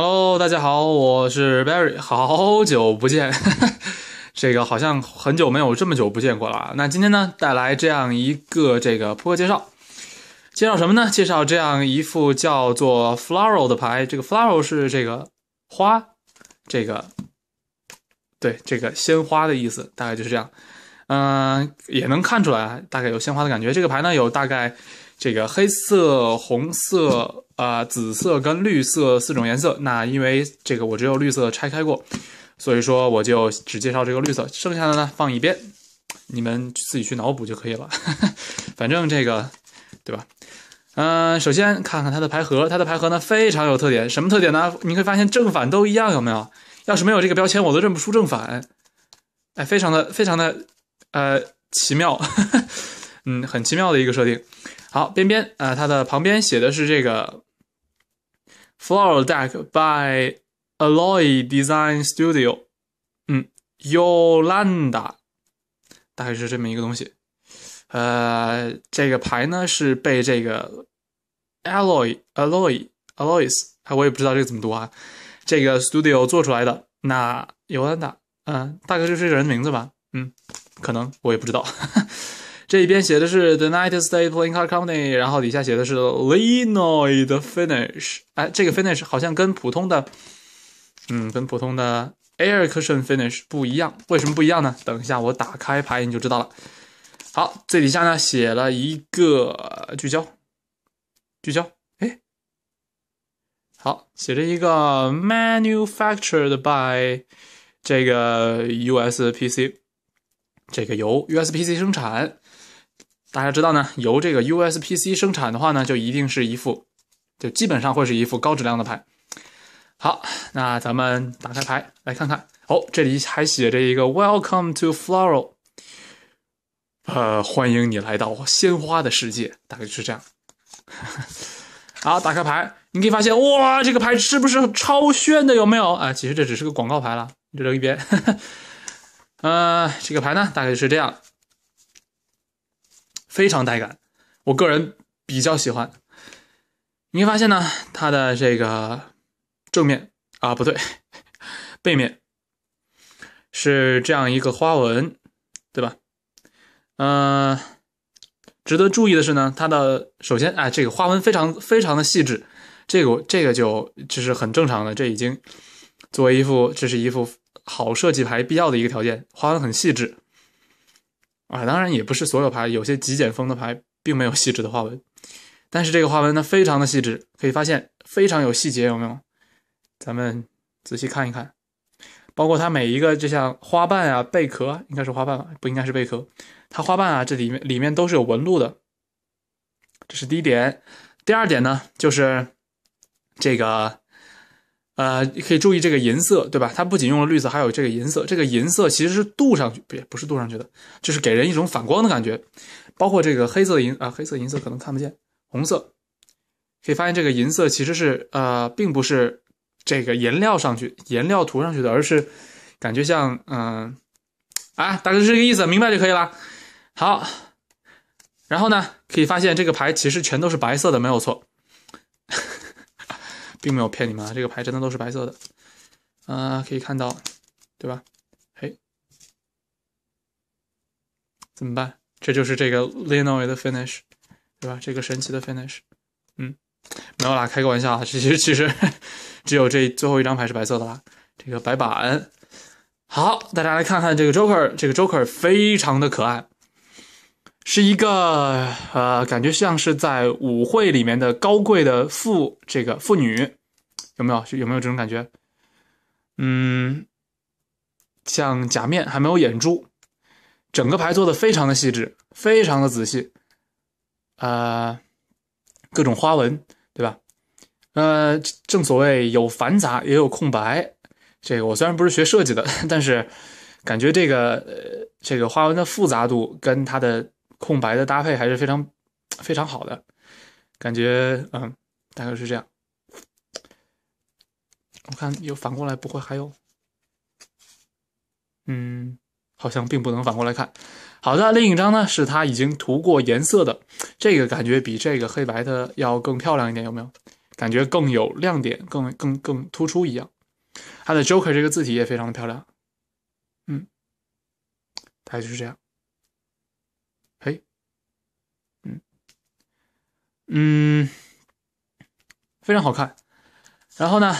Hello，大家好，我是 Barry，好久不见，这个好像很久没有这么久不见过了。那今天呢，带来这样一个这个扑克介绍，介绍什么呢？介绍这样一副叫做 Flower 的牌。这个 Flower 是这个花，这个对这个鲜花的意思，大概就是这样。嗯，也能看出来，大概有鲜花的感觉。这个牌呢，有大概。这个黑色、红色、啊，紫色跟绿色四种颜色。那因为这个我只有绿色拆开过，所以说我就只介绍这个绿色，剩下的呢放一边，你们自己去脑补就可以了。反正这个，对吧？嗯，首先看看它的排盒，它的排盒呢非常有特点，什么特点呢？你会发现正反都一样，有没有？要是没有这个标签，我都认不出正反。哎，非常的非常的呃奇妙。嗯，很奇妙的一个设定。好，边边啊，它的旁边写的是这个 “Floral Deck by Alloy Design Studio”。嗯，Yolanda，大概是这么一个东西。呃，这个牌呢是被这个 Alloy、Alloy、Alloys，我也不知道这个怎么读啊。这个 Studio 做出来的，那 Yolanda，嗯，大概就是这个人名字吧。嗯，可能我也不知道。这边写的是 The United States Playing Card Company，然后底下写的是 Lenoid Finish。哎，这个 Finish 好像跟普通的，嗯，跟普通的 Air Cushion Finish 不一样。为什么不一样呢？等一下我打开牌你就知道了。好，最底下呢写了一个聚焦，聚焦。哎，好，写着一个 Manufactured by 这个 USPC，这个由 USPC 生产。大家知道呢，由这个 USPC 生产的话呢，就一定是一副，就基本上会是一副高质量的牌。好，那咱们打开牌来看看。哦，这里还写着一个 Welcome to f l o r a l 呃，欢迎你来到鲜花的世界，大概就是这样。好，打开牌，你可以发现，哇，这个牌是不是超炫的？有没有啊？其实这只是个广告牌了，就扔一边。呃，这个牌呢，大概就是这样。非常带感，我个人比较喜欢。你会发现呢，它的这个正面啊，不对，背面是这样一个花纹，对吧？嗯，值得注意的是呢，它的首先啊，这个花纹非常非常的细致，这个这个就就是很正常的，这已经作为一副这是一副好设计牌必要的一个条件，花纹很细致。啊，当然也不是所有牌，有些极简风的牌并没有细致的花纹，但是这个花纹呢，非常的细致，可以发现非常有细节，有没有？咱们仔细看一看，包括它每一个，就像花瓣啊，贝壳应该是花瓣吧，不应该是贝壳，它花瓣啊，这里面里面都是有纹路的，这是第一点，第二点呢，就是这个。呃，可以注意这个银色，对吧？它不仅用了绿色，还有这个银色。这个银色其实是镀上去，不不是镀上去的，就是给人一种反光的感觉。包括这个黑色银啊，黑色银色可能看不见，红色可以发现这个银色其实是呃，并不是这个颜料上去，颜料涂上去的，而是感觉像嗯，啊，大概是这个意思，明白就可以了。好，然后呢，可以发现这个牌其实全都是白色的，没有错。并没有骗你们啊，这个牌真的都是白色的，啊，可以看到，对吧？哎，怎么办？这就是这个 Linoe 的 finish，对吧？这个神奇的 finish，嗯，没有啦，开个玩笑啊，其实其实 只有这最后一张牌是白色的啦，这个白板。好，大家来看看这个 Joker，这个 Joker 非常的可爱。是一个呃，感觉像是在舞会里面的高贵的妇，这个妇女有没有有没有这种感觉？嗯，像假面还没有眼珠，整个牌做的非常的细致，非常的仔细，啊，各种花纹对吧？呃，正所谓有繁杂也有空白，这个我虽然不是学设计的，但是感觉这个呃这个花纹的复杂度跟它的。空白的搭配还是非常非常好的感觉，嗯，大概是这样。我看有反过来不会还有，嗯，好像并不能反过来看。好的，另一张呢是它已经涂过颜色的，这个感觉比这个黑白的要更漂亮一点，有没有？感觉更有亮点，更更更突出一样。它的 Joker 这个字体也非常的漂亮，嗯，大概就是这样。嗯，非常好看。然后呢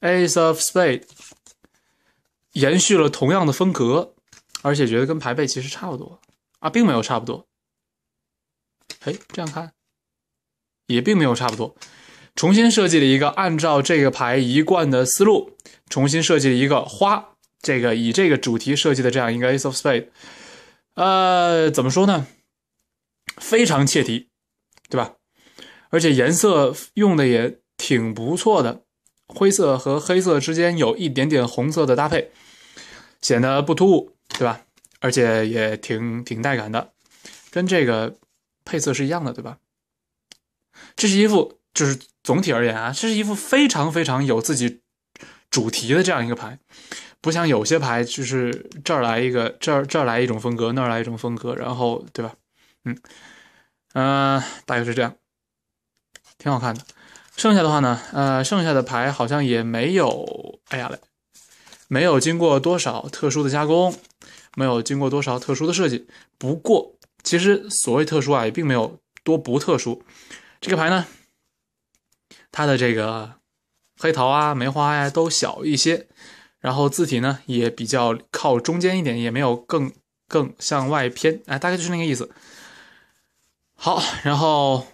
，Ace of Spade 延续了同样的风格，而且觉得跟牌背其实差不多啊，并没有差不多。哎，这样看也并没有差不多。重新设计了一个，按照这个牌一贯的思路，重新设计了一个花，这个以这个主题设计的这样一个 Ace of Spade。呃，怎么说呢？非常切题，对吧？而且颜色用的也挺不错的，灰色和黑色之间有一点点红色的搭配，显得不突兀，对吧？而且也挺挺带感的，跟这个配色是一样的，对吧？这是一副，就是总体而言啊，这是一副非常非常有自己主题的这样一个牌，不像有些牌就是这儿来一个，这儿这儿来一种风格，那儿来一种风格，然后对吧？嗯嗯，大概是这样。挺好看的，剩下的话呢，呃，剩下的牌好像也没有，哎呀嘞，没有经过多少特殊的加工，没有经过多少特殊的设计。不过，其实所谓特殊啊，也并没有多不特殊。这个牌呢，它的这个黑桃啊、梅花呀都小一些，然后字体呢也比较靠中间一点，也没有更更向外偏，哎，大概就是那个意思。好，然后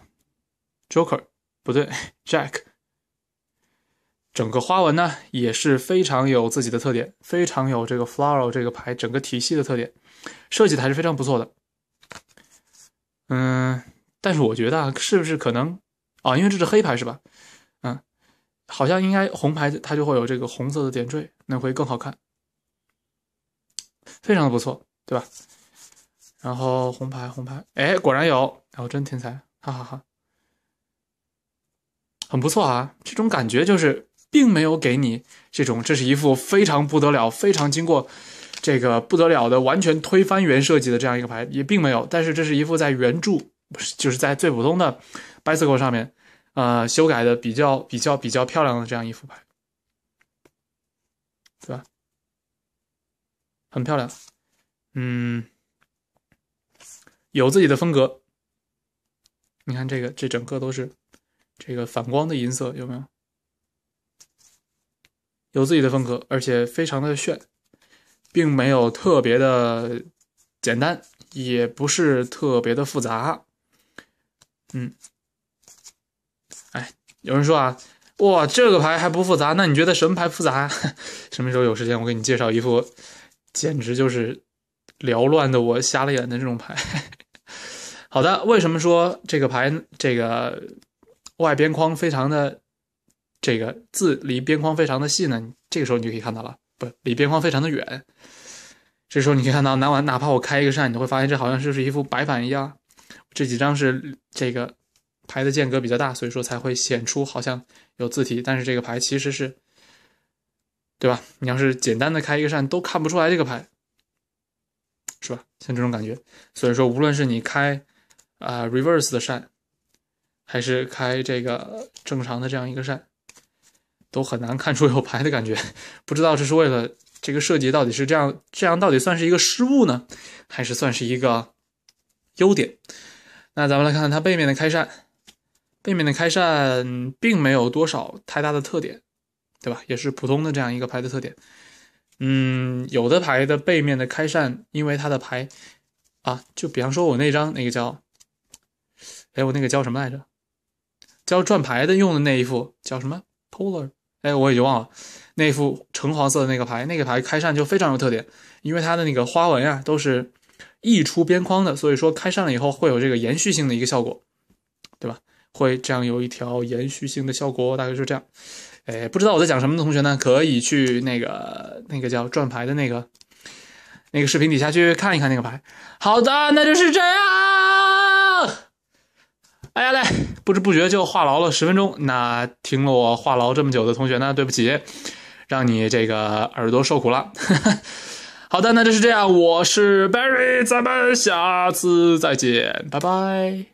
Joker。不对，Jack，整个花纹呢也是非常有自己的特点，非常有这个 Floral 这个牌整个体系的特点，设计的还是非常不错的。嗯，但是我觉得啊，是不是可能啊？因为这是黑牌是吧？嗯，好像应该红牌它就会有这个红色的点缀，那会更好看，非常的不错，对吧？然后红牌红牌，哎，果然有，我真天才，哈哈哈。很不错啊，这种感觉就是并没有给你这种，这是一副非常不得了、非常经过这个不得了的完全推翻原设计的这样一个牌，也并没有。但是这是一副在原著就是在最普通的 Bicycle 上面，呃，修改的比较比较比较漂亮的这样一副牌，对吧？很漂亮，嗯，有自己的风格。你看这个，这整个都是。这个反光的银色有没有？有自己的风格，而且非常的炫，并没有特别的简单，也不是特别的复杂。嗯，哎，有人说啊，哇，这个牌还不复杂？那你觉得什么牌复杂？什么时候有时间，我给你介绍一副，简直就是缭乱的我瞎了眼的这种牌。好的，为什么说这个牌这个？外边框非常的这个字离边框非常的细呢，这个时候你就可以看到了，不离边框非常的远。这时候你可以看到，哪完哪怕我开一个扇，你都会发现这好像就是一副白板一样。这几张是这个牌的间隔比较大，所以说才会显出好像有字体，但是这个牌其实是对吧？你要是简单的开一个扇都看不出来这个牌，是吧？像这种感觉。所以说，无论是你开啊 reverse 的扇。还是开这个正常的这样一个扇，都很难看出有牌的感觉。不知道这是为了这个设计到底是这样，这样到底算是一个失误呢，还是算是一个优点？那咱们来看看它背面的开扇，背面的开扇并没有多少太大的特点，对吧？也是普通的这样一个牌的特点。嗯，有的牌的背面的开扇，因为它的牌啊，就比方说我那张那个叫，哎，我那个叫什么来着？教转牌的用的那一副叫什么？Polar？哎，我也就忘了。那副橙黄色的那个牌，那个牌开扇就非常有特点，因为它的那个花纹呀都是溢出边框的，所以说开扇了以后会有这个延续性的一个效果，对吧？会这样有一条延续性的效果，大概就这样。哎，不知道我在讲什么的同学呢，可以去那个那个叫转牌的那个那个视频底下去看一看那个牌。好的，那就是这样。哎呀嘞！不知不觉就话痨了十分钟，那听了我话痨这么久的同学呢？对不起，让你这个耳朵受苦了。好的，那就是这样，我是 Barry，咱们下次再见，拜拜。